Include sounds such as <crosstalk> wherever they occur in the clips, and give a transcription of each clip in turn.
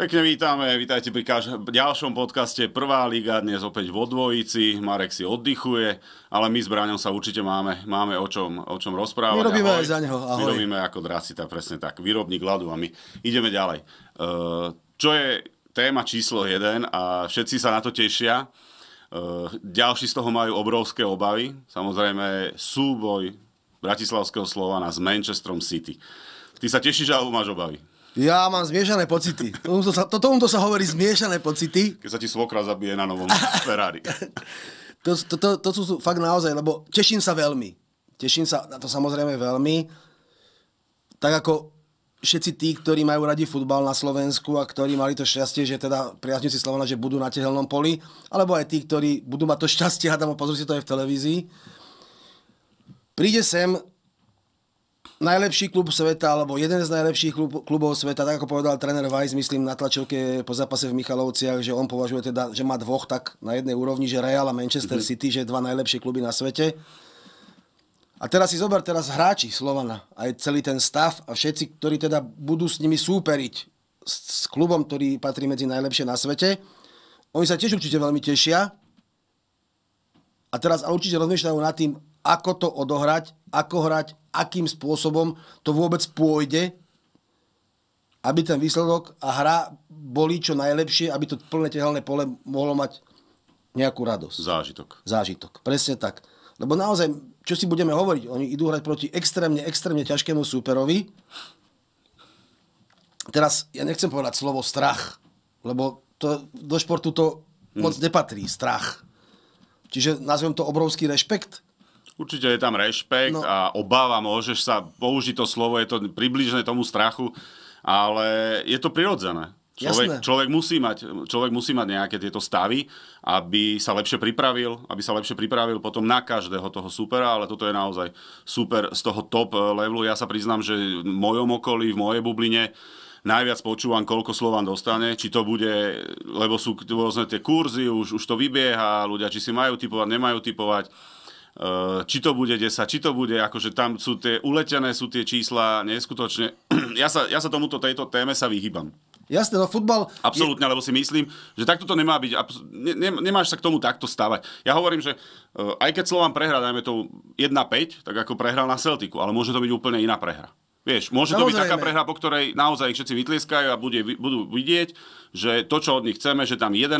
Pekne vítame, vítajte pri kaž- ďalšom podcaste Prvá liga, dnes opäť vo dvojici, Marek si oddychuje, ale my s Braňom sa určite máme, máme o, čom, o čom rozprávať. My robíme ahoj. aj za neho, ahoj. My robíme ako drasita, presne tak, výrobník hladu a my ideme ďalej. Eh, čo je téma číslo 1 a všetci sa na to tešia, eh, ďalší z toho majú obrovské obavy, samozrejme súboj Bratislavského Slovana s Manchesterom City. Ty sa tešíš alebo máš obavy? Ja mám zmiešané pocity. Tomuto sa, to, tomuto sa hovorí zmiešané pocity. Keď sa ti svokra zabije na novom Ferrari. <laughs> to, to, to, to sú fakt naozaj, lebo teším sa veľmi. Teším sa na to samozrejme veľmi. Tak ako všetci tí, ktorí majú radi futbal na Slovensku a ktorí mali to šťastie, že teda si Slovana, že budú na tehelnom poli, alebo aj tí, ktorí budú mať to šťastie, a tam si to aj v televízii, príde sem najlepší klub sveta, alebo jeden z najlepších klub, klubov sveta, tak ako povedal tréner Weiss, myslím na tlačovke po zápase v Michalovciach, že on považuje teda, že má dvoch tak na jednej úrovni, že Real a Manchester mm-hmm. City, že dva najlepšie kluby na svete. A teraz si zober teraz hráči Slovana, aj celý ten stav a všetci, ktorí teda budú s nimi súperiť s, s klubom, ktorý patrí medzi najlepšie na svete. Oni sa tiež určite veľmi tešia. A teraz a určite rozmýšľajú nad tým, ako to odohrať, ako hrať, akým spôsobom to vôbec pôjde, aby ten výsledok a hra boli čo najlepšie, aby to plné tehalné pole mohlo mať nejakú radosť. Zážitok. Zážitok, presne tak. Lebo naozaj, čo si budeme hovoriť, oni idú hrať proti extrémne, extrémne ťažkému súperovi. Teraz, ja nechcem povedať slovo strach, lebo to, do športu to moc hm. nepatrí, strach. Čiže nazvem to obrovský rešpekt. Určite je tam rešpekt no. a obáva, môžeš sa použiť to slovo, je to približné tomu strachu, ale je to prirodzené. Človek, človek, musí mať, človek musí mať nejaké tieto stavy, aby sa lepšie pripravil, aby sa lepšie pripravil potom na každého toho supera, ale toto je naozaj super z toho top eh, levelu. Ja sa priznám, že v mojom okolí, v mojej bubline najviac počúvam, koľko Slovan dostane, či to bude, lebo sú rôzne tie kurzy, už, už to vybieha, ľudia či si majú typovať, nemajú typovať Eh, či to bude 10, či to bude, akože tam sú tie uletené, sú tie čísla neskutočne. <clears throat> Ja sa, ja sa tomuto tejto téme sa vyhýbam. Jasné, no futbal... Absolutne, je... lebo si myslím, že takto to nemá byť. Ne, ne, nemáš sa k tomu takto stavať. Ja hovorím, že uh, aj keď Slovan prehrá, dajme to 1-5, tak ako prehral na Celtiku, ale môže to byť úplne iná prehra. Vieš, môže Samozrejme. to byť taká prehra, po ktorej naozaj všetci vytlieskajú a bude, budú vidieť, že to, čo od nich chceme, že tam 11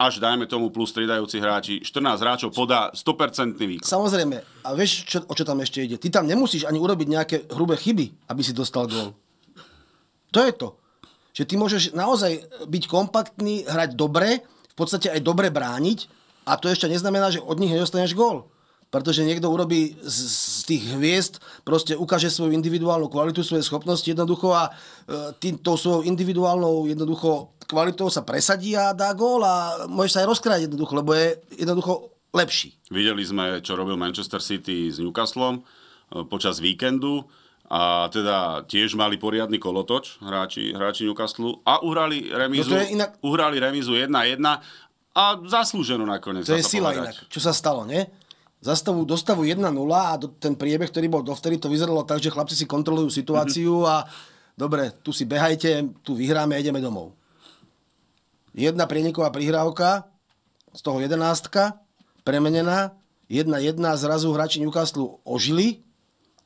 až dajme tomu plus stredajúci hráči, 14 hráčov podá 100% výkon. Samozrejme. A vieš, čo, o čo tam ešte ide? Ty tam nemusíš ani urobiť nejaké hrubé chyby, aby si dostal gól. To je to. Že ty môžeš naozaj byť kompaktný, hrať dobre, v podstate aj dobre brániť a to ešte neznamená, že od nich nedostaneš gól. Pretože niekto urobí z, z tých hviezd proste ukáže svoju individuálnu kvalitu, svoje schopnosti jednoducho a e, týmto svojou individuálnou jednoducho kvalitou sa presadí a dá gól a môže sa aj rozkrájať jednoducho, lebo je jednoducho lepší. Videli sme, čo robil Manchester City s Newcastlom e, počas víkendu a teda tiež mali poriadny kolotoč hráči, hráči Newcastle a uhrali remizu, no inak... uhrali remizu 1-1 a zaslúženo nakoniec. To je sila povedať. inak, čo sa stalo, nie? zastavu, dostavu 1-0 a do, ten priebeh, ktorý bol dovtedy, to vyzeralo tak, že chlapci si kontrolujú situáciu mm-hmm. a dobre, tu si behajte, tu vyhráme ideme domov. Jedna prieniková prihrávka, z toho jedenástka, premenená, 1-1, zrazu hráči Newcastle ožili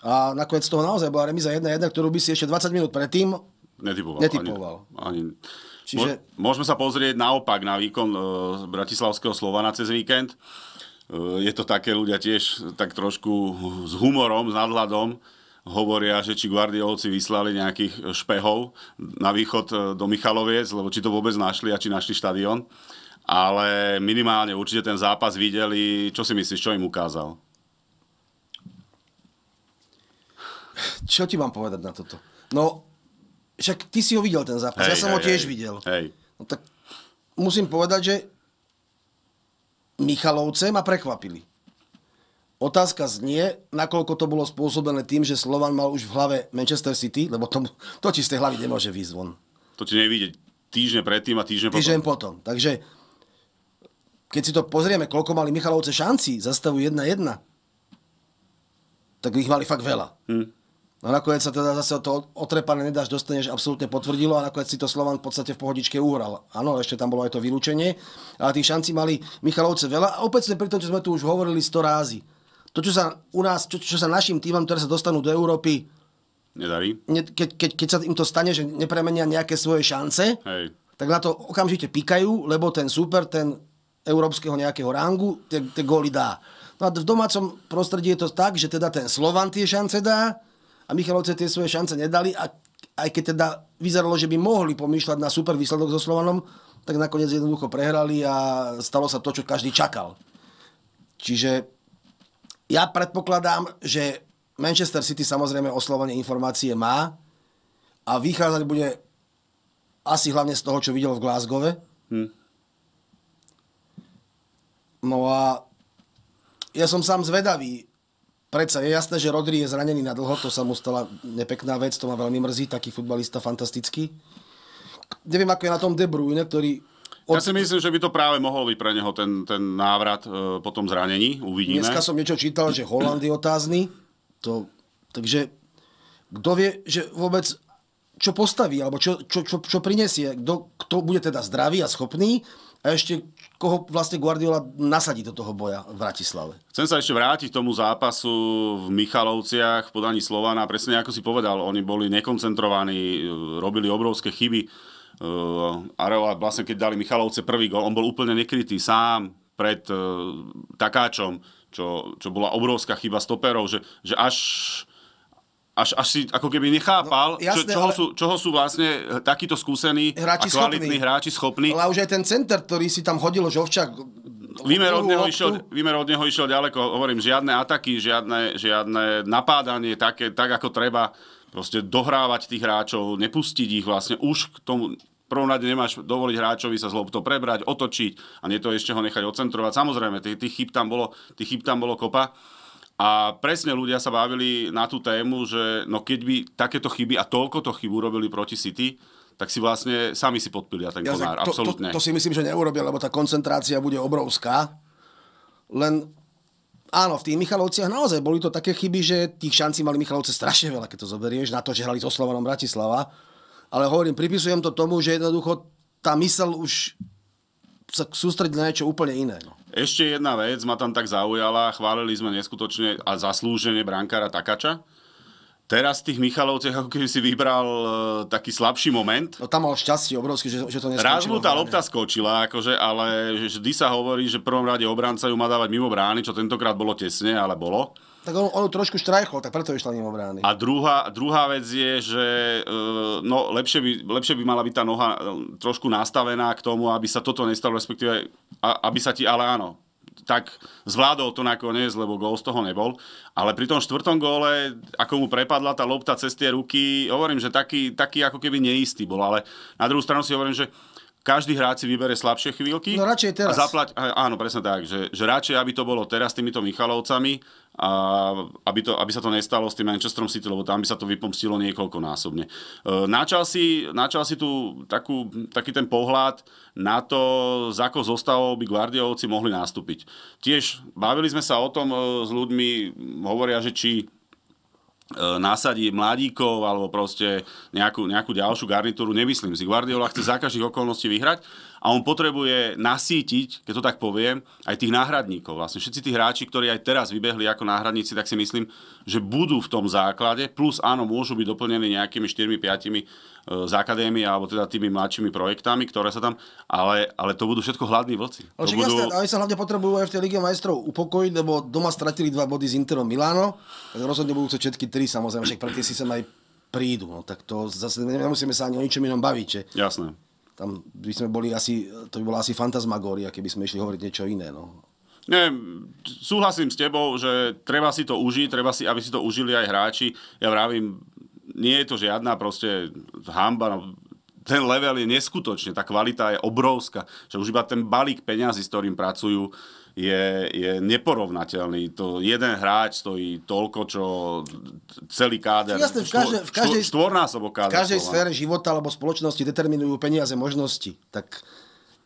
a nakoniec z toho naozaj bola remiza 1-1, ktorú by si ešte 20 minút predtým Netypoval. Netypoval. Ani, ani... Čiže... Môžeme sa pozrieť naopak na výkon e, Bratislavského Slovana cez víkend. Eh, je to také, ľudia tiež tak trošku s humorom, s nadhľadom hovoria, že či Guardiolci vyslali nejakých špehov na východ eh, do Michaloviec, lebo či to vôbec našli a či našli štadión. Ale minimálne určite ten zápas videli. Čo si myslíš, čo im ukázal? Čo ti mám povedať na toto? No, však ty si ho videl ten zápas, Hej, ja som hej, ho tiež hej. videl. Hej. No tak musím povedať, že Michalovce ma prekvapili. Otázka znie, nakoľko to bolo spôsobené tým, že Slovan mal už v hlave Manchester City, lebo to, <laughs> to ti z tej hlavy nemôže výsť von. To ti nevíde týždne predtým a týždeň potom. Týždeň potom. Takže keď si to pozrieme, koľko mali Michalovce šanci za stavu 1-1, tak ich mali fakt veľa. Hmm. No nakoniec sa teda zase o to otrepané nedáš dostaneš absolútne potvrdilo a nakoniec si to Slovan v podstate v pohodičke uhral. Áno, ešte tam bolo aj to vylúčenie, ale tých šanci mali Michalovce veľa a opäť sme pri tom, čo sme tu už hovorili 100 rázy. To, čo sa u nás, čo, čo sa našim týmom, ktoré sa dostanú do Európy, Nedarí. Keď, keď, keď sa im to stane, že nepremenia nejaké svoje šance, Hej. tak na to okamžite pikajú, lebo ten super, ten európskeho nejakého rangu, tie, tie góly dá. No a v domácom prostredí je to tak, že teda ten Slovan tie šance dá, a Michalovce tie svoje šance nedali a aj keď teda vyzeralo, že by mohli pomýšľať na super výsledok so Slovanom, tak nakoniec jednoducho prehrali a stalo sa to, čo každý čakal. Čiže ja predpokladám, že Manchester City samozrejme o Slovane informácie má a vychádzať bude asi hlavne z toho, čo videl v Glasgowe. Hm. No a ja som sám zvedavý, predsa je jasné, že Rodri je zranený na dlho, to sa mu stala nepekná vec, to ma veľmi mrzí, taký futbalista fantastický. Neviem, ako je na tom De Bruyne, ktorý od... Ja si myslím, že by to práve mohol byť pre neho ten, ten návrat e, po tom zranení. Uvidíme. Dneska som niečo čítal, že Holand je otázny. To, takže kto vie, že vôbec čo postaví, alebo čo, čo, čo, čo prinesie, kto, kto bude teda zdravý a schopný a ešte koho vlastne Guardiola nasadí do toho boja v Bratislave. Chcem sa ešte vrátiť k tomu zápasu v Michalovciach v podaní Slovana. Presne ako si povedal, oni boli nekoncentrovaní, e, robili obrovské chyby. E, Areola vlastne keď dali Michalovce prvý gol, on bol úplne nekrytý sám pred e, Takáčom, čo, čo bola obrovská chyba stoperov, že, že až až, až si ako keby nechápal, no, jasné, čo, čoho, ale... sú, čoho sú vlastne e, takíto skúsení hráči a kvalitní schopný. hráči schopní. Ale už aj ten center, ktorý si tam hodil, ovčak... Výmer od, neho išiel, výmer od neho išiel ďaleko, hovorím, žiadne ataky, žiadne, žiadne napádanie, také, tak ako treba proste dohrávať tých hráčov, nepustiť ich vlastne už k tomu, prvom rade nemáš dovoliť hráčovi sa s to prebrať, otočiť a nie to ešte ho nechať odcentrovať. Samozrejme, tých, tých chyb tam bolo, tých chyb tam bolo kopa. A presne ľudia sa bavili na tú tému, že no keď by takéto chyby a toľko to chyb robili proti City, tak si vlastne sami si podpili a ten ja, konár, to, absolútne. To, to si myslím, že neurobia, lebo tá koncentrácia bude obrovská. Len áno, v tých Michalovciach naozaj boli to také chyby, že tých šancí mali Michalovce strašne veľa, keď to zoberieš, na to, že hrali s Oslovanom Bratislava. Ale hovorím, pripisujem to tomu, že jednoducho tá mysel už sa sústrediť na niečo úplne iné. No. Ešte jedna vec ma tam tak zaujala, chválili sme neskutočne a zaslúžene brankára Takača. Teraz tých Michalovcech, ako keby si vybral e, taký slabší moment. No tam mal šťastie obrovské, že, že to neskončilo. Raz mu tá lopta skočila, akože, ale vždy sa hovorí, že v prvom rade obranca ju má dávať mimo brány, čo tentokrát bolo tesne, ale bolo. Tak on, on trošku štrajchol, tak preto išla ním brány. A druhá, druhá vec je, že e, no, lepšie, by, lepšie by mala byť tá noha e, trošku nastavená k tomu, aby sa toto nestalo, respektíve aby sa ti, ale áno, tak zvládol to nakoniec, lebo gól z toho nebol. Ale pri tom štvrtom góle, ako mu prepadla tá lopta cez tie ruky, hovorím, že taký, taký ako keby neistý bol. Ale na druhú stranu si hovorím, že každý hráč si vybere slabšie chvíľky. No radšej teraz. A zaplať, áno, presne tak, že, že radšej, aby to bolo teraz s týmito Michalovcami, a aby, to, aby sa to nestalo s tým Manchesterom City, lebo tam by sa to vypomstilo niekoľkonásobne. načal, si, načal si tu takú, taký ten pohľad na to, z ako zostavou by Guardiolovci mohli nastúpiť. Tiež bavili sme sa o tom e, s ľuďmi, hovoria, že či E, nasadí mladíkov alebo proste nejakú, nejakú ďalšiu garnitúru, nemyslím si. Guardiola chce za každých okolností vyhrať a on potrebuje nasítiť, keď to tak poviem, aj tých náhradníkov. Vlastne všetci tí hráči, ktorí aj teraz vybehli ako náhradníci, tak si myslím, že budú v tom základe, plus áno, môžu byť doplnení nejakými 4-5 e, z akadémie alebo teda tými mladšími projektami, ktoré sa tam, ale, ale to budú všetko hladní vlci. Ale však budú... jasné, oni sa hlavne potrebujú aj v tej Lige majstrov upokojiť, lebo doma stratili dva body z Interom Miláno, rozhodne budú sa všetky tri samozrejme, však pre tie si sem aj prídu. No tak to zase nemusíme sa ani o ničom inom baviť. Že... Jasné tam by sme boli asi, to by bola asi fantasmagória, keby sme išli hovoriť niečo iné. No. Ne, súhlasím s tebou, že treba si to užiť, treba si, aby si to užili aj hráči. Ja vravím, nie je to žiadna proste hamba, no, ten level je neskutočne, tá kvalita je obrovská, že už iba ten balík peňazí, s ktorým pracujú, uh, je, je neporovnateľný. To jeden hráč stojí toľko, čo celý káder. Jasne, v, každej, v, každej, štvor káder. V každej sfére života alebo spoločnosti determinujú peniaze, možnosti. Tak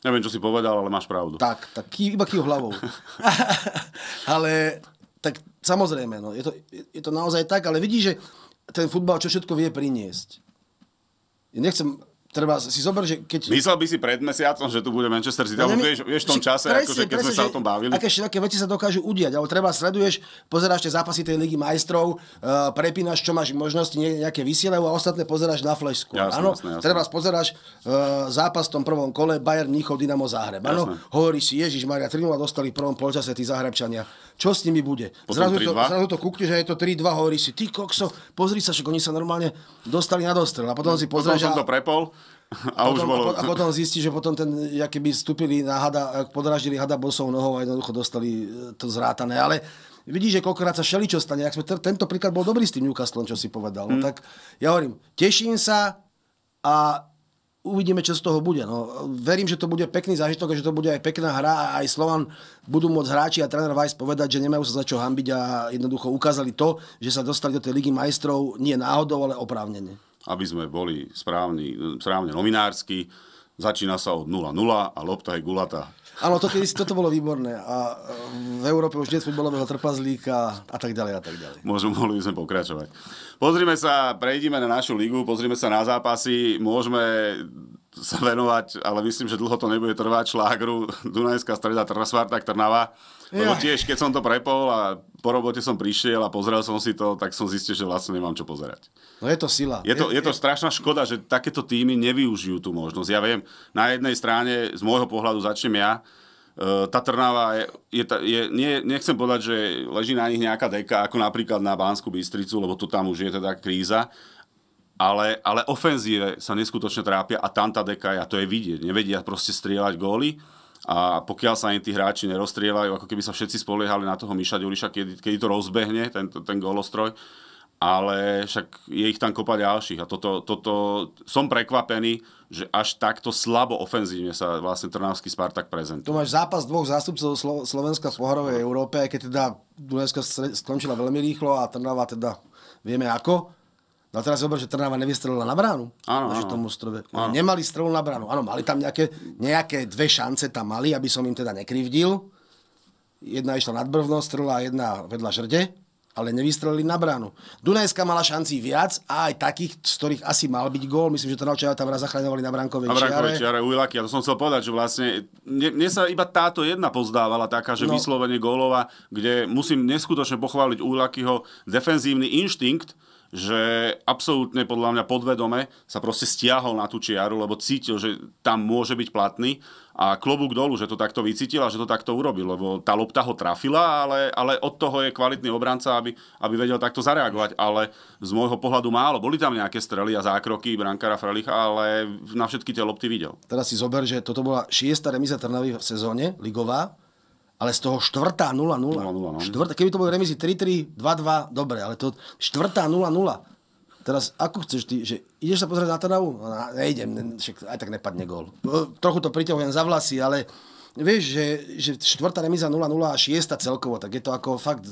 Neviem, čo si povedal, ale máš pravdu. Tak, tak iba kýv hlavou. <laughs> ale tak samozrejme, no, je, to, je to naozaj tak, ale vidíš, že ten futbal čo všetko vie priniesť. nechcem treba si zober, že keď... Myslel by si pred mesiacom, že tu bude Manchester City, no, alebo vieš, vieš v tom čase, presne, akože, keď presne, sme sa o tom bavili. Aké všetké veci sa dokážu udiať, ale treba sleduješ, pozeráš tie zápasy tej ligy majstrov, uh, prepínaš, čo máš možnosti, nejaké vysielajú a ostatné pozeráš na flashku. Áno, treba pozeráš uh, zápas v tom prvom kole Bayern Mnichov Dynamo Záhreb. Áno, hovoríš si, Ježiš Maria, 3 dostali v prvom polčase tí Záhrebčania. Čo s nimi bude? Potom zrazu 3-2? to, zrazu to kúkne, že je to 3-2, hovorí si, ty kokso, pozri sa, že oni sa normálne dostali na dostrel. A potom hm, si pozrieš... Potom som to prepol. A, potom, už bolo... a potom zistí, že potom ten, by vstúpili na hada, podražili hada bosou nohou a jednoducho dostali e, to zrátané. Ale vidíš, že koľkokrát sa šeličo stane. Ak sme t- tento príklad bol dobrý s tým Newcastlom, čo si povedal. Mm. No, hm. tak ja hovorím, teším sa a uvidíme, čo z toho bude. No, verím, že to bude pekný zážitok a že to bude aj pekná hra a aj Slovan budú môcť hráči a tréner Vajs povedať, že nemajú sa za čo hambiť a jednoducho ukázali to, že sa dostali do tej ligy majstrov nie náhodou, ale oprávnene aby sme boli správni, správne novinársky. Začína sa od 0-0 a lopta je gulata. Áno, to toto bolo výborné. A e, v Európe už dnes futbalového trpazlíka a tak ďalej a tak ďalej. Môžu, mohli by sme pokračovať. Pozrime sa, prejdime na našu ligu, pozrime sa na zápasy, môžeme sa venovať, ale myslím, že dlho to nebude trvať šlágru Dunajská streda Trasvarta Trnava. Lebo tiež, keď som to prepol a po robote som prišiel a pozrel som si to, tak som zistil, že vlastne nemám čo pozerať. No je to sila. Je to, je, je to strašná škoda, že takéto týmy nevyužijú tú možnosť. Ja viem, na jednej strane, z môjho pohľadu začnem ja, e, tá Trnava je, je, je nie, nechcem povedať, že leží na nich nejaká deka, ako napríklad na Bánsku Bystricu, lebo tu tam už je teda kríza, ale, ale ofenzíve sa neskutočne trápia a tam tá deka je, a to je vidieť. Nevedia proste strieľať góly a pokiaľ sa ani tí hráči nerozstrieľajú, ako keby sa všetci spoliehali na toho Miša Ďuriša, kedy, kedy to rozbehne, ten, ten golostroj, ale však je ich tam kopa ďalších. A toto, toto som prekvapený, že až takto slabo ofenzívne sa vlastne Trnavský Spartak prezentuje. Tu máš zápas dvoch zástupcov Slo- Slovenska v pohorovej Európe, keď teda Dunajska skončila veľmi rýchlo a Trnava teda vieme ako No teraz zober, že Trnava nevystrelila na bránu. Áno, áno. Tomu strove. Áno. Nemali strelu na bránu. Áno, mali tam nejaké, nejaké dve šance tam mali, aby som im teda nekrivdil. Jedna išla nad brvnou, strela a jedna vedľa žrde, ale nevystrelili na bránu. Dunajska mala šancí viac a aj takých, z ktorých asi mal byť gól. Myslím, že Trnavčania tam raz zachraňovali na brankovej, na brankovej čiare. čiare Ujlaky. A to som chcel povedať, že vlastne mne, mne sa iba táto jedna pozdávala taká, že no. vyslovenie gólova, kde musím neskutočne pochváliť Ujlakyho defenzívny inštinkt, že absolútne podľa mňa podvedome sa proste stiahol na tú čiaru, lebo cítil, že tam môže byť platný a klobúk dolu, že to takto vycítil a že to takto urobil, lebo tá lopta ho trafila, ale, ale od toho je kvalitný obranca, aby, aby vedel takto zareagovať, ale z môjho pohľadu málo. Boli tam nejaké strely a zákroky Brankara Frelicha, ale na všetky tie lopty videl. Teraz si zober, že toto bola šiesta remiza Trnavy v sezóne, ligová, ale z toho štvrtá 0-0. 0-0 no. štvrtá, keby to boli remizy 3-3, 2-2, dobre, ale to štvrtá 0-0. Teraz ako chceš ty, že ideš sa pozrieť na Trnavu? No, nejdem, ne, však aj tak nepadne gól. Trochu to priťahujem za vlasy, ale vieš, že, že štvrtá remiza 0-0 a šiesta celkovo, tak je to ako fakt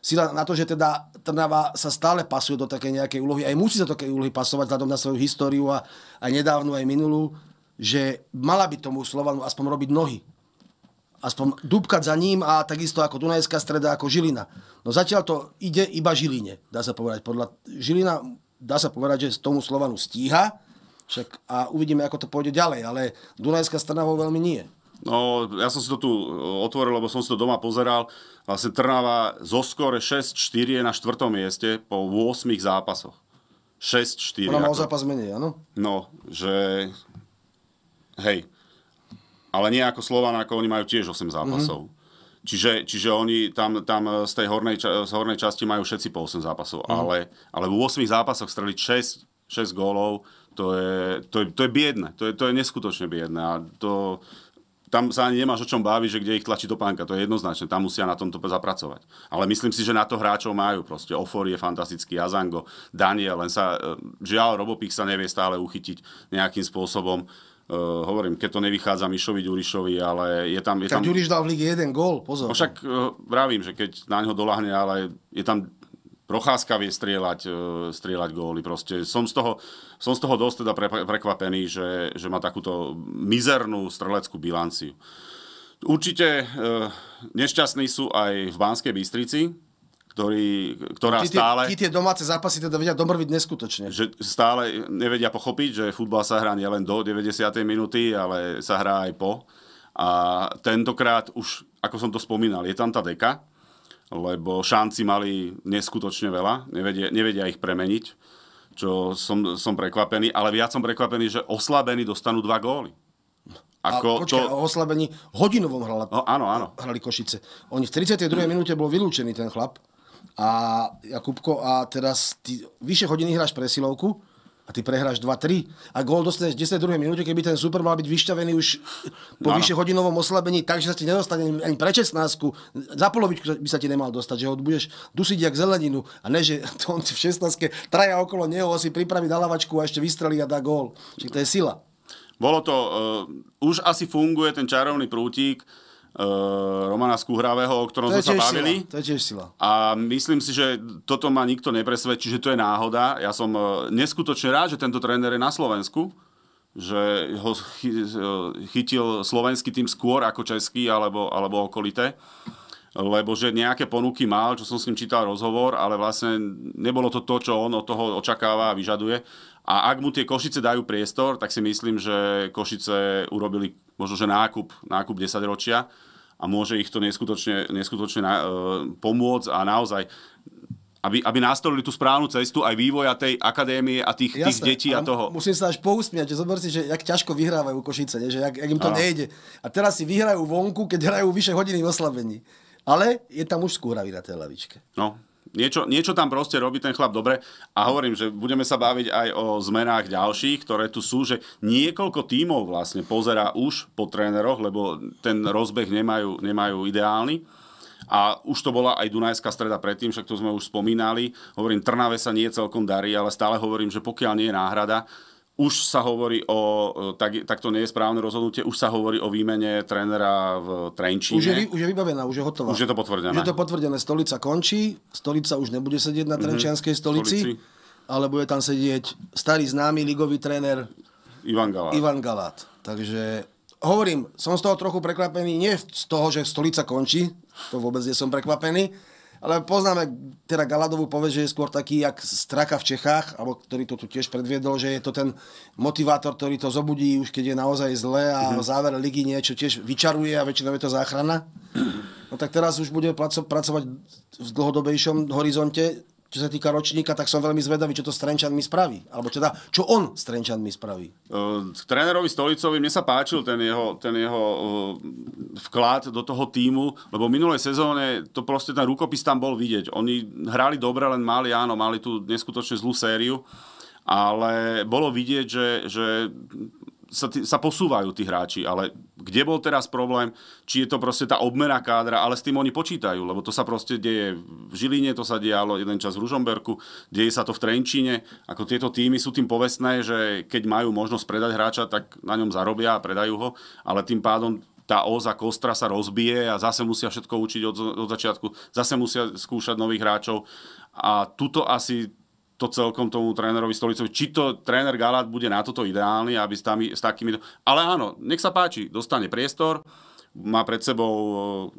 sila na to, že teda Trnava sa stále pasuje do takej nejakej úlohy, aj musí sa do takej úlohy pasovať vzhľadom na svoju históriu a aj nedávnu, aj minulú, že mala by tomu Slovanu aspoň robiť nohy aspoň dúbkať za ním a takisto ako Dunajská streda, ako Žilina. No zatiaľ to ide iba Žiline, dá sa povedať. Podľa Žilina dá sa povedať, že tomu Slovanu stíha, však a uvidíme, ako to pôjde ďalej, ale Dunajská strana ho veľmi nie. No, ja som si to tu e, otvoril, lebo som si to doma pozeral. Vlastne Trnava zo skore 6-4 je na 4. mieste po 8 zápasoch. 6-4. Ona má zápas menej, áno? No, že... Hej, ale nie ako Slovan, ako oni majú tiež 8 zápasov. Mm-hmm. Čiže, čiže oni tam, tam z tej hornej, z hornej časti majú všetci po 8 zápasov, mm. ale, ale v 8 zápasoch streliť 6, 6 gólov, to je, to je, to je biedne, to je, to je neskutočne biedne a to, tam sa ani nemáš o čom baviť, že kde ich tlačí do pánka, to je jednoznačné, tam musia na tomto zapracovať. Ale myslím si, že na to hráčov majú proste. Ofor je fantastický, Azango, Daniel, len sa, e, žiaľ, Robopík sa nevie stále uchytiť nejakým spôsobom. Uh, hovorím, keď to nevychádza Mišovi Ďurišovi, ale je tam... Je tam... Ďuriš dal v lige jeden gól, pozor. No však uh, vravím, že keď na ňo doľahne, ale je tam Procházka vie strieľať, uh, strieľať góly. Proste som z toho, som z toho dosť teda pre, prekvapený, že, že má takúto mizernú streleckú bilanciu. Určite e, uh, nešťastní sú aj v Banskej Bystrici, ktorý, ktorá tí, stále... Tí tie domáce zápasy teda vedia domrviť neskutočne. Že stále nevedia pochopiť, že futbal sa hrá nielen do 90. minúty, ale sa hrá aj po. A tentokrát už, ako som to spomínal, je tam tá deka, lebo šanci mali neskutočne veľa, nevedia, nevedia ich premeniť, čo som, som prekvapený, ale viac som prekvapený, že oslabení dostanú dva góly. Ako a počkaj, to... o oslabení hodinovom hrala, no, áno, áno. hrali Košice. Oni v 32. Mm. minúte bol vylúčený ten chlap. A Jakubko, a teraz ty vyše hodiny hráš presilovku a ty prehráš 2-3 a gól dostaneš 10 druhej minúte, keby ten super mal byť vyšťavený už po no. vyše hodinovom oslabení, takže sa ti nedostane ani pre 16, za polovičku by sa ti nemal dostať, že ho budeš dusiť jak zeleninu a ne, že <laughs> to on v 16 traja okolo neho si pripraví na lavačku a ešte vystrelí a dá gól. Čiže to je sila. Bolo to, uh, už asi funguje ten čarovný prútik, uh, Romana Skúhravého, o ktorom sme sa bavili. Sila. To je tiež sila. A myslím si, že toto ma nikto nepresvedčí, že to je náhoda. Ja som uh, neskutočne rád, že tento tréner je na Slovensku, že ho eh, chytil slovenský tým skôr ako český alebo, alebo okolité lebo že nejaké ponuky mal, čo som s ním čítal rozhovor, ale vlastne nebolo to to, čo on od toho očakáva a vyžaduje. A ak mu tie Košice dajú priestor, tak si myslím, že Košice urobili možno že nákup, nákup 10 ročia a môže ich to neskutočne, neskutočne na, e, pomôcť a naozaj aby, aby nastolili tú správnu cestu aj vývoja tej akadémie a tých, Jasne, tých detí a, toho. Musím sa až pousmiať, že zober si, že jak ťažko vyhrávajú Košice, že jak, jak im to ano. nejde. A teraz si vyhrajú vonku, keď hrajú vyše hodiny v oslabení. Ale je tam už skúravina na tej lavičke. No, niečo, niečo tam proste robí ten chlap dobre a hovorím, že budeme sa baviť aj o zmenách ďalších, ktoré tu sú, že niekoľko tímov vlastne pozera už po tréneroch, lebo ten rozbeh nemajú, nemajú ideálny. A už to bola aj Dunajská streda predtým, však to sme už spomínali. Hovorím, Trnave sa nie celkom darí, ale stále hovorím, že pokiaľ nie je náhrada, už sa hovorí o, e, tak, tak to nie je správne rozhodnutie, už sa hovorí o výmene trénera v Trenčíne. Už je, už je vybavená, už je hotová. Už je to potvrdené. Už je to potvrdené, stolica končí, stolica už nebude sedieť na mhm. trenčianskej mm-hmm. stolici, stolici, ale bude tam sedieť starý známy ligový tréner Ivan Galát. Ivan Galát. Takže hovorím, som z toho trochu prekvapený, nie z toho, že stolica končí, to vôbec nie som prekvapený, ale poznáme, teda Galadovú povesť, že je skôr taký, jak Straka v Čechách, alebo ktorý to tu tiež predviedol, že je to ten motivátor, ktorý to zobudí, už keď je naozaj zle a mm-hmm. záver ligy niečo tiež vyčaruje a väčšinou je to záchrana. No tak teraz už bude pracovať v dlhodobejšom horizonte čo sa týka ročníka, tak som veľmi zvedavý, čo to s Trenčanmi spraví. Alebo teda, čo on s Trenčanmi spraví. K trénerovi Stolicovi, mne sa páčil ten jeho, ten jeho vklad do toho týmu, lebo minulej sezóne to proste ten rukopis tam bol vidieť. Oni hrali dobre, len mali, áno, mali tú neskutočne zlú sériu ale bolo vidieť, že, že sa, tí, sa posúvajú tí hráči, ale kde bol teraz problém, či je to proste tá obmena kádra, ale s tým oni počítajú, lebo to sa proste deje v Žiline, to sa dialo jeden čas v Ružomberku, deje sa to v Trenčine, ako tieto týmy sú tým povestné, že keď majú možnosť predať hráča, tak na ňom zarobia a predajú ho, ale tým pádom tá oza kostra sa rozbije a zase musia všetko učiť od, od začiatku, zase musia skúšať nových hráčov a tuto asi to celkom tomu trénerovi Stolicovi, či to tréner Galát bude na toto ideálny, aby s, tami, s takými... Ale áno, nech sa páči, dostane priestor, má pred sebou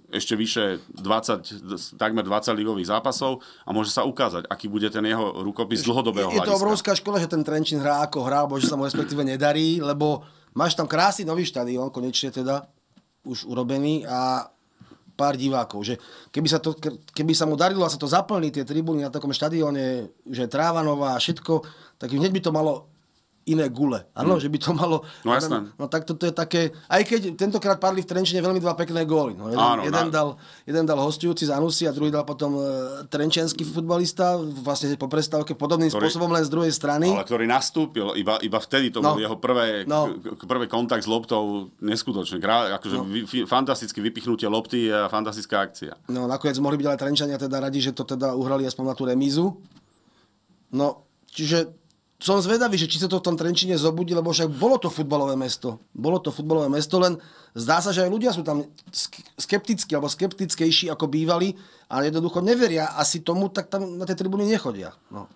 e, ešte vyše 20, takmer 20 ligových zápasov a môže sa ukázať, aký bude ten jeho rukopis z dlhodobého hľadiska. je to obrovská škoda, že ten Trenčín hrá ako hrá, bože že sa mu respektíve nedarí, lebo máš tam krásny nový štadión, konečne teda, už urobený a pár divákov. Že keby, sa to, keby sa mu darilo a sa to zaplní, tie tribúny na takom štadióne, že Trávanová a všetko, tak hneď by to malo iné gule. Áno, mm. že by to malo... No jasné. No tak toto to je také... Aj keď tentokrát padli v Trenčine veľmi dva pekné góly. No, jeden, Áno, jeden, na... dal, jeden dal hostujúci z Anusy a druhý dal potom e, trenčenský futbalista, vlastne po prestávke podobným ktorý, spôsobom len z druhej strany. Ale ktorý nastúpil, iba, iba vtedy to no, bol jeho prvé, no. k, prvý kontakt s loptou neskutočne. Krá, akože no. vy, fantastické vypichnutie lopty a fantastická akcia. No nakoniec mohli byť ale Trenčania teda radi, že to teda uhrali aspoň na tú remízu. No, čiže som zvedavý, že či sa to v tom Trenčine zobudí, lebo však bolo to futbalové mesto. Bolo to futbalové mesto, len zdá sa, že aj ľudia sú tam skeptickí alebo skeptickejší ako bývali a jednoducho neveria asi tomu, tak tam na tie tribúny nechodia. No.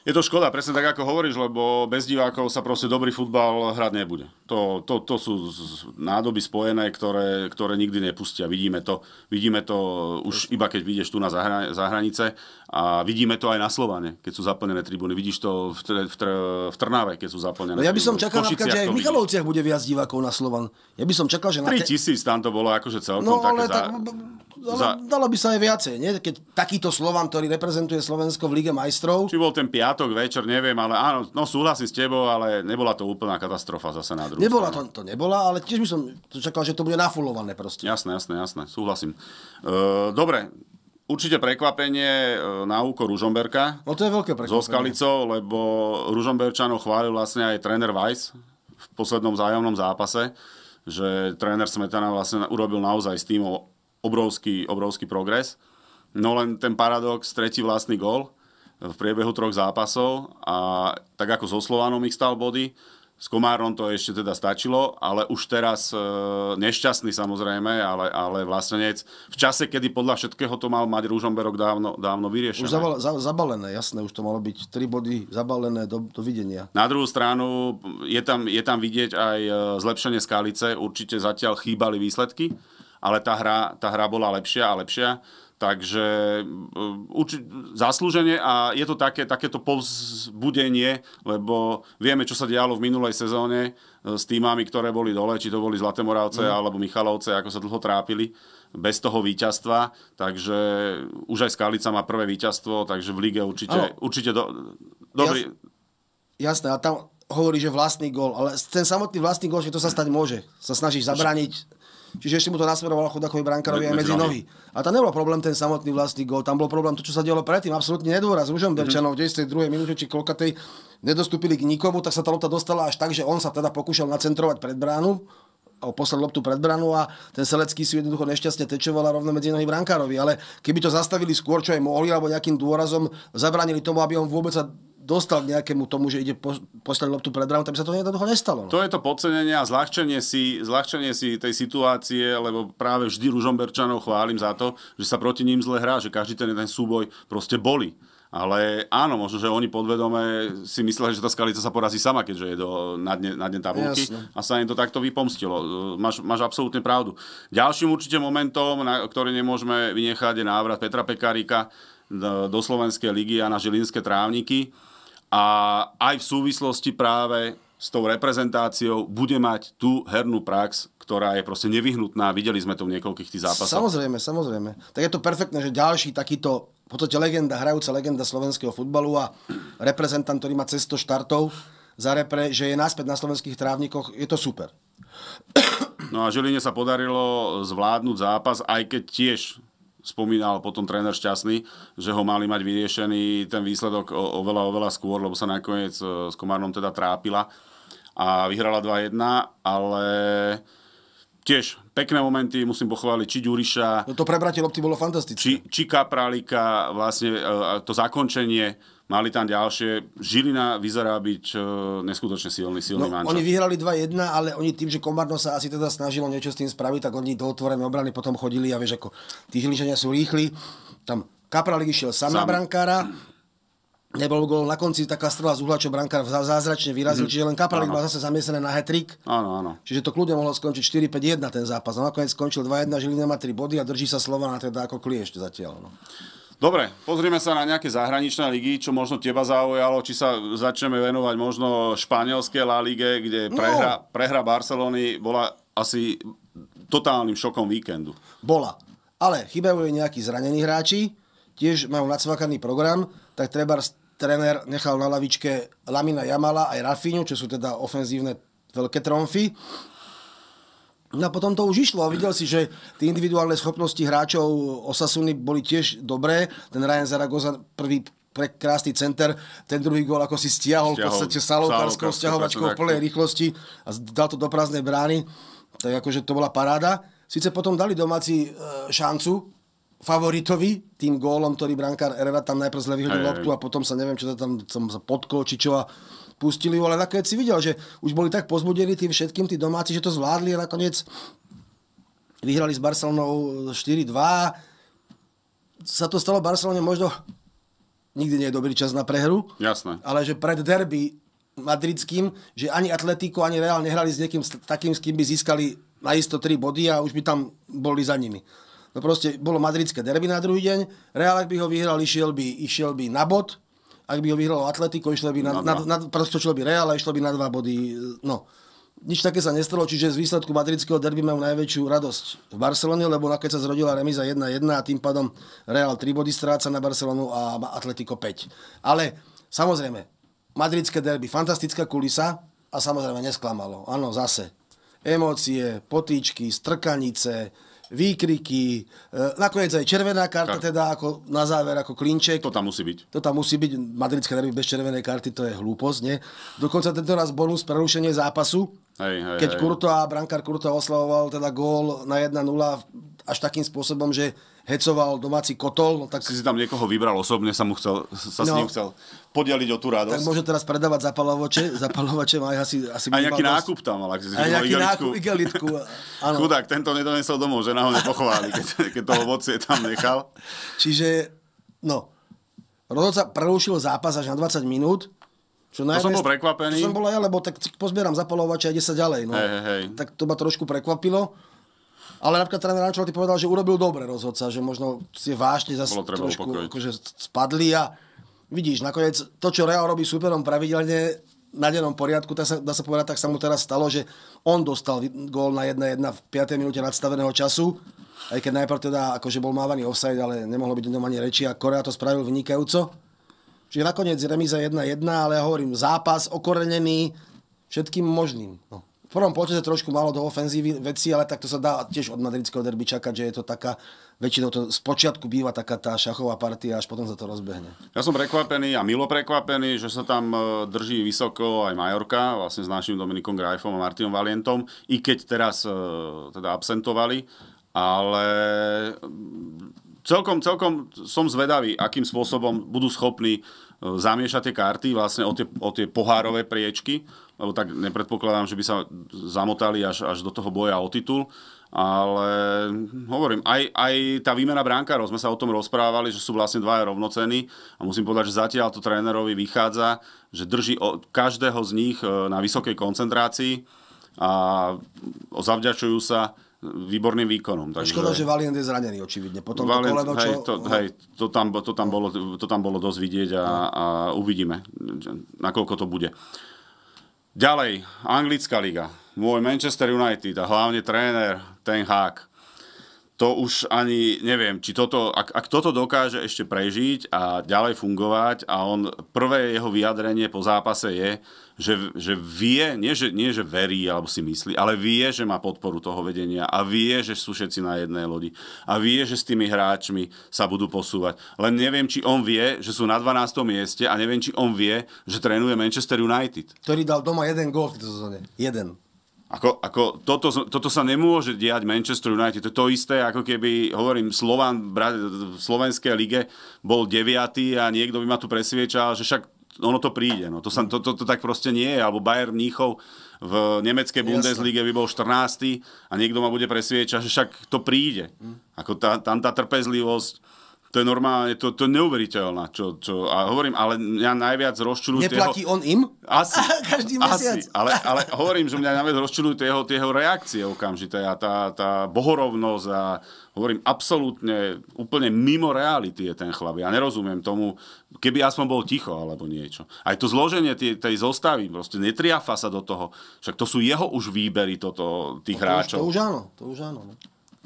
Je to škoda, presne tak ako hovoríš, lebo bez divákov sa proste dobrý futbal hrať nebude. To, to, to sú nádoby spojené, ktoré, ktoré nikdy nepustia. Vidíme to, vidíme to už iba keď vidieš tu na zahranice a vidíme to aj na Slovane, keď sú zaplnené tribúny. Vidíš to v, tr, v, tr, v Trnave, keď sú zaplnené no ja by som čakal, napríklad, že aj v Michalovciach bude viac divákov na Slovan. Ja by som čakal, že... na... 3 tisíc tam to bolo akože celkom no, také... Ale za... tak dalo, za... dalo by sa aj viacej, nie? Keď takýto Slovan, ktorý reprezentuje Slovensko v Lige majstrov. Či bol ten piatok večer, neviem, ale áno, no súhlasím s tebou, ale nebola to úplná katastrofa zase na druhú Nebola to, to nebola, ale tiež by som čakal, že to bude nafulované proste. Jasné, jasné, jasné, súhlasím. E, dobre, Určite prekvapenie e, na úkor Ružomberka. No to je veľké prekvapenie. So Skalicou, lebo Ružomberčanov chválil vlastne aj tréner Weiss v poslednom zájomnom zápase, že tréner Smetana vlastne urobil naozaj s tým obrovský, obrovský progres. No len ten paradox, tretí vlastný gol v priebehu troch zápasov a tak ako so Slovanom ich stal body, s Komárom to ešte teda stačilo, ale už teraz e, nešťastný samozrejme, ale, ale vlastenec v čase, kedy podľa všetkého to mal mať Rúžomberok dávno, dávno vyriešené. Už zabal, za, zabalené, jasné, už to malo byť tri body zabalené do, do videnia. Na druhú stranu je tam, je tam vidieť aj e, zlepšenie skalice, určite zatiaľ chýbali výsledky ale tá hra, tá hra bola lepšia a lepšia. Takže e, uči, zaslúženie a je to také, takéto povzbudenie, lebo vieme, čo sa dialo v minulej sezóne e, s týmami, ktoré boli dole, či to boli Zlaté Moravce mm. alebo Michalovce, ako sa dlho trápili bez toho víťazstva, takže už aj Skalica má prvé víťazstvo, takže v lige určite, ano. určite do, dobrý... Jas, jasné, a tam hovorí, že vlastný gol, ale ten samotný vlastný gol, že to sa stať môže. Sa snažíš zabrániť Čiže ešte mu to nasmerovalo chudákovi brankárovi aj medzi nohy. A tam nebol problém ten samotný vlastný gol, tam bol problém to, čo sa dialo predtým. absolútne nedôraz Už on Berčanov v 92. minúte či koľkatej nedostúpili k nikomu, tak sa tá lopta dostala až tak, že on sa teda pokúšal nacentrovať pred bránu o poslal loptu pred branu a ten Selecký si jednoducho nešťastne a rovno medzi nohy brankárovi. Ale keby to zastavili skôr, čo aj mohli, alebo nejakým dôrazom zabránili tomu, aby on vôbec sa dostal nejakému tomu, že ide po, poslať loptu pred ránu, tak by sa to jednoducho nestalo. No. To je to podcenenie a zľahčenie si, zľahčenie si tej situácie, lebo práve vždy Ružomberčanov chválim za to, že sa proti ním zle hrá, že každý ten, ten súboj proste boli. Ale áno, možno, že oni podvedome si mysleli, že tá skalica sa porazí sama, keďže je do, na, dne, na dne tabulky Jasne. a sa im to takto vypomstilo. Máš, máš absolútne pravdu. Ďalším určite momentom, na, ktorý nemôžeme vynechať, je návrat Petra Pekarika do, do Slovenskej ligy a na Žilinské trávniky a aj v súvislosti práve s tou reprezentáciou bude mať tú hernú prax, ktorá je proste nevyhnutná. Videli sme to v niekoľkých tých zápasoch. Samozrejme, samozrejme. Tak je to perfektné, že ďalší takýto v podstate legenda, hrajúca legenda slovenského futbalu a reprezentant, ktorý má cesto štartov za repre, že je náspäť na slovenských trávnikoch, je to super. No a Žiline sa podarilo zvládnuť zápas, aj keď tiež spomínal potom tréner šťastný, že ho mali mať vyriešený ten výsledok oveľa, oveľa skôr, lebo sa nakoniec e, s Komárnom teda trápila a vyhrala 2-1, ale tiež pekné momenty, musím pochváliť, či Ďuriša. No to pre Bratilopty bolo fantastické. Či, či Kapralika, vlastne e, e, to zakončenie Mali tam ďalšie. Žilina vyzerá byť e, neskutočne silný, silný no, Oni vyhrali 2-1, ale oni tým, že Komarno sa asi teda snažilo niečo s tým spraviť, tak oni do otvorenej obrany potom chodili a vieš, ako tí Žiliničania sú rýchli. Tam Kapralik išiel sám, sám. na brankára, nebol gol. Na konci taká strela z uhla, čo brankár zázračne vyrazil, mm čiže len Kapralík mal zase zamiesené na hetrik. Áno, áno. Čiže to kľudne mohlo skončiť 4-5-1 ten zápas. A no, nakoniec skončil 2-1, Žilina má 3 body a drží sa Slovana teda ako kliešť zatiaľ. No. Dobre, pozrieme sa na nejaké zahraničné ligy, čo možno teba zaujalo, či sa začneme venovať možno španielské La Lige, kde no. prehra, Barcelony bola asi totálnym šokom víkendu. Bola, ale chýbajú jej nejakí zranení hráči, tiež majú nacvakaný program, tak treba tréner nechal na lavičke Lamina Jamala aj Rafinu, čo sú teda ofenzívne veľké tromfy. No a potom to už išlo. Videl si, že tie individuálne schopnosti hráčov Osasuny boli tiež dobré. Ten Ryan Zaragoza prvý prekrásny center, ten druhý gól ako si stiahol, stiahol v podstate salokárskou stiahovačkou v plnej rýchlosti a dal to do prázdnej brány. Tak akože to bola paráda. Sice potom dali domáci e, šancu favoritovi tým gólom, ktorý brankár Herrera tam najprv zle vyhodil loptu a potom sa neviem, čo to tam, tam sa a pustili ju, ale nakoniec si videl, že už boli tak pozbudení tým všetkým, tí domáci, že to zvládli a nakoniec vyhrali s Barcelonou 4-2. Sa to stalo Barcelone možno nikdy nie je dobrý čas na prehru. Jasné. Ale že pred derby madridským, že ani Atletico, ani Real nehrali s niekým takým, s kým by získali isto 3 body a už by tam boli za nimi. No proste bolo madridské derby na druhý deň, Real ak by ho vyhral, išiel by, išiel by na bod, ak by ho vyhralo Atletico, išlo by na, na, na, na prosto by Real a išlo by na dva body. No. Nič také sa nestalo, čiže z výsledku madridského derby majú najväčšiu radosť v Barcelone, lebo keď sa zrodila remiza 1-1 a tým pádom Real 3 body stráca na Barcelonu a Atletico 5. Ale samozrejme, madridské derby, fantastická kulisa a samozrejme nesklamalo. Áno, zase. Emócie, potíčky, strkanice, výkriky, e, nakoniec aj červená karta, tak. teda ako na záver ako klinček. To tam musí byť. To tam musí byť. Madridské derby bez červenej karty, to je hlúposť, nie? Dokonca tento raz bonus prerušenie zápasu. Hej, hej, keď hej. a brankár Kurto oslavoval teda gól na 1-0 až takým spôsobom, že hecoval domáci kotol. No tak... Si si tam niekoho vybral osobne, sa, mu chcel, sa no, s ním chcel podeliť o tú radosť. Tak môže teraz predávať zapalovače, zapalovače má asi... asi A nejaký nákup tam ale ak si aj nejaký igelitku. nákup, igelitku. <laughs> Áno. Chudák, tento nedonesol domov, že na ho nepochovali, keď, keď toho vodce tam nechal. Čiže, no, rozhodca prerušil zápas až na 20 minút, čo najmä, to som bol prekvapený. To som bol aj, lebo tak pozbieram zapalovače a ide sa ďalej. No. Hej, hej. Tak to ma trošku prekvapilo. Ale napríklad tréner Ancelotti povedal, že urobil dobre rozhodca, že možno si vážne zase trošku akože spadli a vidíš, nakoniec to, čo Real robí superom pravidelne, na dennom poriadku, tá sa, dá sa povedať, tak sa mu teraz stalo, že on dostal gól na 1-1 v 5. minúte nadstaveného času, aj keď najprv teda akože bol mávaný offside, ale nemohlo byť ani reči a Korea to spravil vynikajúco. Čiže nakoniec remíza 1-1, ale ja hovorím, zápas okorenený všetkým možným. No v prvom počase trošku málo do ofenzívy veci, ale takto sa dá tiež od madridského derby čakať, že je to taká, väčšinou to z počiatku býva taká tá šachová partia, až potom sa to rozbehne. Ja som prekvapený a milo prekvapený, že sa tam e, drží vysoko aj Majorka, vlastne s našim Dominikom Grajfom a Martinom Valientom, i keď teraz e, teda absentovali, ale mm, celkom, celkom som zvedavý, akým spôsobom budú schopní e, zamiešať tie karty vlastne o tie, o tie pohárové priečky, lebo tak nepredpokladám, že by sa zamotali až, až do toho boja o titul. Ale hovorím, aj, aj tá výmena bránkárov sme sa o tom rozprávali, že sú vlastne dvaja rovnocení a musím povedať, že zatiaľ to trénerovi vychádza, že drží od každého z nich e, na vysokej koncentrácii a zavďačujú sa výborným výkonom. Takže... Škoda, že valiant je zranený očividne. Potom Valiant, to koleno, čo... hej, to, no. hej, to, tam, to, tam bolo, to tam bolo dosť vidieť a, a uvidíme, nakoľko to bude. Ďalej, Anglická liga. Môj Manchester United a hlavne tréner Ten Hag to už ani neviem, či toto, ak, ak toto dokáže ešte prežiť a ďalej fungovať a on, prvé jeho vyjadrenie po zápase je, že, že vie, nie že, nie že verí alebo si myslí, ale vie, že má podporu toho vedenia a vie, že sú všetci na jednej lodi a vie, že s tými hráčmi sa budú posúvať. Len neviem, či on vie, že sú na 12. mieste a neviem, či on vie, že trénuje Manchester United. Ktorý dal doma jeden gol v tejto sezóne. Jeden. Ako, ako toto, toto sa nemôže diať Manchester United. To je to isté, ako keby, hovorím, Slovan bra, v slovenskej lige bol deviatý a niekto by ma tu presviečal, že však ono to príde. No. To, sa, to, to, to tak proste nie je. Alebo Bayern Mníchov v nemeckej Bundeslige by bol 14. a niekto ma bude presviečať, že však to príde. Hm. Ako tá, tam tá trpezlivosť, to je normálne, to, to je neuveriteľné. Čo, čo, a hovorím, ale mňa najviac rozčulujú... Neplatí jeho... on im? Asi. <laughs> Každý mesiac. Asi, ale, ale hovorím, že mňa najviac rozčulujú jeho, jeho reakcie okamžité a tá, tá bohorovnosť a hovorím, absolútne, úplne mimo reality je ten chlap. Ja nerozumiem tomu, keby aspoň bol ticho alebo niečo. Aj to zloženie tej, tej zostavy, proste netriafa sa do toho. Však to sú jeho už výbery toto, tých no to hráčov. Už, to už áno, to už áno. No.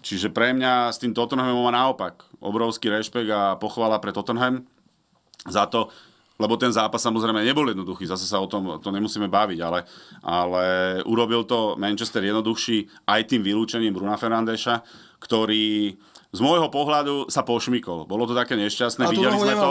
Čiže pre mňa s tým Tottenhamom naopak. Obrovský rešpekt a pochvala pre Tottenham za to, lebo ten zápas samozrejme nebol jednoduchý, zase sa o tom to nemusíme baviť, ale, ale urobil to Manchester jednoduchší aj tým vylúčením Bruna Fernandeša, ktorý z môjho pohľadu sa pošmikol. Bolo to také nešťastné, ale videli sme to.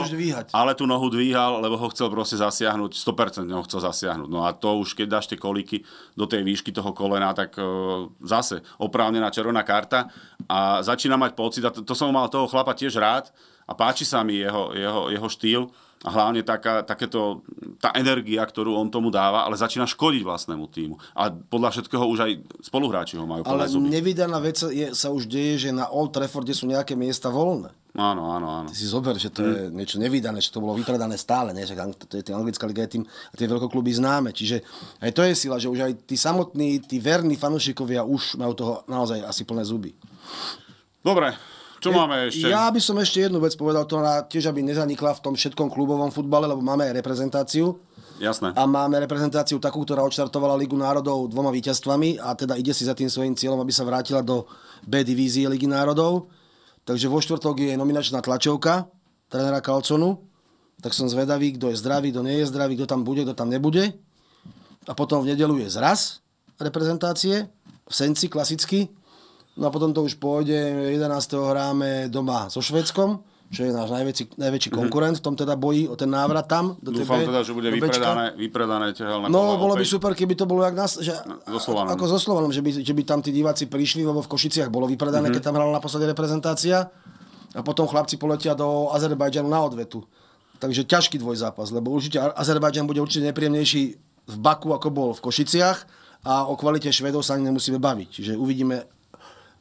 Ale tú nohu dvíhal, lebo ho chcel proste zasiahnuť, 100% ho chcel zasiahnuť. No a to už, keď dáš tie koliky do tej výšky toho kolena, tak uh, zase oprávnená červená karta a začína mať pocit, a to, to som mal toho chlapa tiež rád a páči sa mi jeho, jeho, jeho štýl, a hlavne taká, takéto, tá energia, ktorú on tomu dáva, ale začína škodiť vlastnému týmu. A podľa všetkého už aj spoluhráči ho majú Ale zuby. nevydaná vec je, sa už deje, že na Old Trafforde sú nejaké miesta voľné. Áno, áno, áno. Ty si zober, že to mm. je hm. niečo nevydané, že to bolo vypredané stále, nie? Že to je, anglická liga je tým, a tie veľkokluby známe. Čiže aj to je sila, že už aj tí samotní, tí verní fanúšikovia už majú toho naozaj asi plné zuby. Dobre, čo je, máme ešte? Ja by som ešte jednu vec povedal, ktorá tiež aby nezanikla v tom všetkom klubovom futbale, lebo máme aj reprezentáciu. Jasné. A máme reprezentáciu takú, ktorá odštartovala Ligu národov dvoma víťazstvami a teda ide si za tým svojím cieľom, aby sa vrátila do B divízie Ligy národov. Takže vo štvrtok je nominačná tlačovka trénera Kalconu. Tak som zvedavý, kto je zdravý, kto nie je zdravý, kto tam bude, kto tam nebude. A potom v nedelu je zraz reprezentácie v Senci klasicky No a potom to už pôjde, 11. hráme doma so Švedskom, čo je náš najväčší, najväčší mhm. konkurent, v tom teda bojí o ten návrat tam. Do Dúfam tebe, teda, že bude vypredané, vypredané tehelné No, bolo by super, keby to bolo jak nás, že, so ako so Slovanom, že by, že by tam tí diváci prišli, lebo v Košiciach bolo vypredané, mm-hmm. keď tam hrala naposledy reprezentácia a potom chlapci poletia do Azerbajdžanu na odvetu. Takže ťažký dvoj zápas, lebo určite Azerbajdžan bude určite nepríjemnejší v Baku, ako bol v Košiciach a o kvalite Švedov sa ani nemusíme baviť. Čiže uvidíme,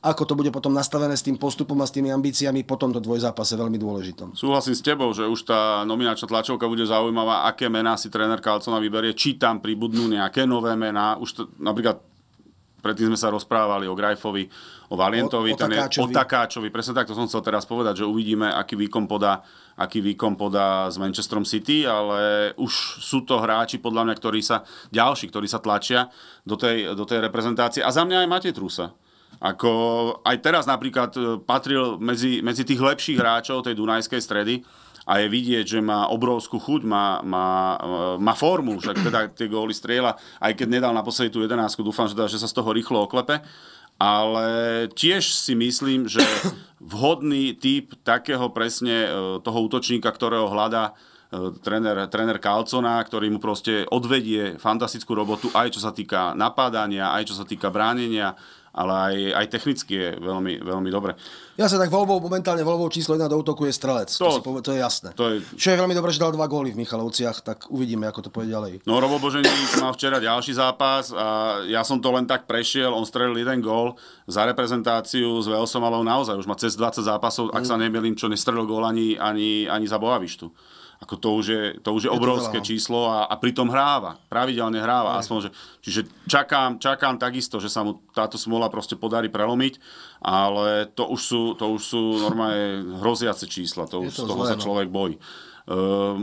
ako to bude potom nastavené s tým postupom a s tými ambíciami po tomto dvojzápase veľmi dôležitom. Súhlasím s tebou, že už tá nominačná tlačovka bude zaujímavá, aké mená si tréner Kalcona vyberie, či tam pribudnú nejaké nové mená. Už to, napríklad predtým sme sa rozprávali o Grajfovi, o Valientovi, o, o, ten takáčovi. Je, o Takáčovi. Presne tak, to som chcel teraz povedať, že uvidíme, aký výkon podá aký výkon podá s Manchesterom City, ale už sú to hráči, podľa mňa, ktorí sa, ďalší, ktorí sa tlačia do tej, do tej reprezentácie. A za mňa aj Matej Trusa. Ako aj teraz napríklad e, patril medzi, medzi tých lepších hráčov tej Dunajskej stredy a je vidieť, že má obrovskú chuť, má, má, e, má formu, však teda tie góly strieľa, aj keď nedal naposledy tú jedenáctku, dúfam, že, teda, že sa z toho rýchlo oklepe, ale tiež si myslím, že vhodný typ takého presne e, toho útočníka, ktorého hľadá tréner, tréner Kalcona, ktorý mu proste odvedie fantastickú robotu aj čo sa týka napádania, aj čo sa týka bránenia, ale aj, aj technicky je veľmi, veľmi dobre. Ja sa tak voľbou, momentálne voľbou číslo 1 do útoku je strelec, to, to, si to je jasné. To je... Čo je veľmi dobré, že dal dva góly v Michalovciach, tak uvidíme, ako to pôjde ďalej. No Robo Boženík mal včera ďalší zápas a ja som to len tak prešiel, on strelil jeden gól za reprezentáciu s Velsom, ale on naozaj už má cez 20 zápasov, mm. ak sa nemýlim, čo nestrelil gól ani, ani, ani za Boavištu. Ako to už je, to už je, je obrovské to no. číslo a, a pritom hráva, pravidelne hráva. Aspoň, že, čiže čakám, čakám takisto, že sa mu táto smola proste podarí prelomiť, ale to už sú, to už sú normálne <laughs> hroziace čísla, to je už to z toho zlé, sa no. človek no. bojí. Um,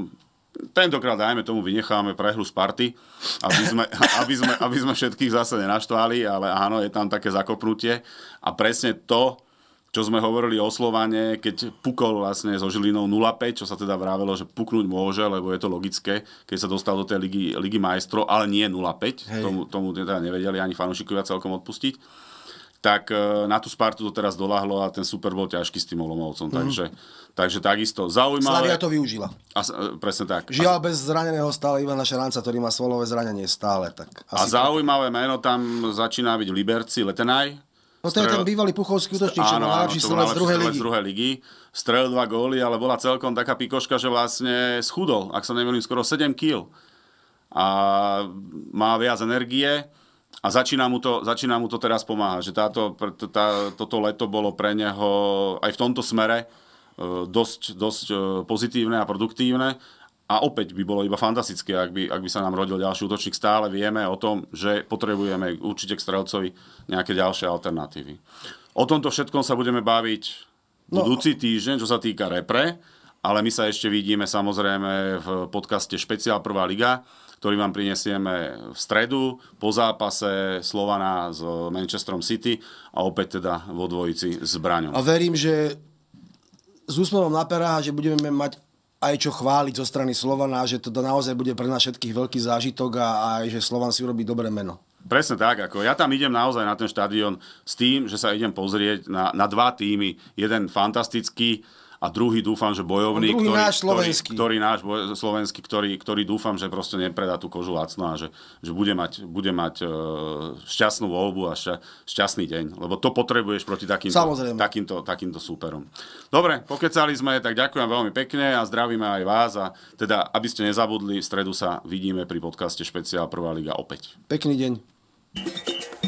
tentokrát dajme tomu vynecháme prehru party, aby sme, <laughs> aby, sme, aby sme všetkých zase nenaštvali, ale áno, je tam také zakopnutie a presne to, čo sme hovorili o Slovane, keď pukol vlastne so Žilinou 0-5, čo sa teda vrávelo, že puknúť môže, lebo je to logické, keď sa dostal do tej ligy, ligy majstro, ale nie 0-5, tomu, tomu teda nevedeli ani fanúšikovia celkom odpustiť tak e, na tú Spartu to teraz dolahlo a ten super bol ťažký s tým Olomovcom, mm. takže, takže takisto zaujímavé. Slavia to využila. A, e, presne tak. Žiaľ bez zraneného stále Ivana Šaranca, ktorý má svolové zranenie stále. Tak asi a zaujímavé to... meno tam začína byť Liberci Letenaj, No to strel... je ten bývalý Puchovský útočník, čo bol najlepší strelec druhej ligy. Z druhej ligy. Strel dva góly, ale bola celkom taká pikoška, že vlastne schudol, ak sa nemýlim, skoro 7 kg. A má viac energie a začína mu to, začína mu to teraz pomáhať. Že táto, tá, toto leto bolo pre neho aj v tomto smere eh, dosť, dosť eh, pozitívne a produktívne a opäť by bolo iba fantastické, ak by, ak by sa nám rodil ďalší útočník. Stále vieme o tom, že potrebujeme určite k strelcovi nejaké ďalšie alternatívy. O tomto všetkom sa budeme baviť no. budúci týždeň, čo sa týka repre, ale my sa ešte vidíme samozrejme v podcaste Špeciál Prvá liga, ktorý vám prinesieme v stredu po zápase Slovana s Manchesterom City a opäť teda vo dvojici s Braňom. A verím, že s úsmevom na perách, že budeme mať aj čo chváliť zo strany Slovana, že to naozaj bude pre nás všetkých veľký zážitok a aj, že Slovan si urobí dobré meno. Presne tak, ako ja tam idem naozaj na ten štadión s tým, že sa idem pozrieť na, na dva týmy. Jeden fantastický, a druhý dúfam, že bojovník, druhý ktorý, náš slovenský. ktorý, ktorý náš boj, slovenský, ktorý, ktorý dúfam, že proste nepredá tú kožu lacno a že, že bude mať, bude mať uh, šťastnú voľbu a šťa, šťastný deň, lebo to potrebuješ proti takýmto, Samozrejme. takýmto, takýmto súperom. Dobre, pokecali sme, tak ďakujem veľmi pekne a zdravíme aj vás a teda, aby ste nezabudli, v stredu sa vidíme pri podcaste Špeciál Prvá liga opäť. Pekný deň.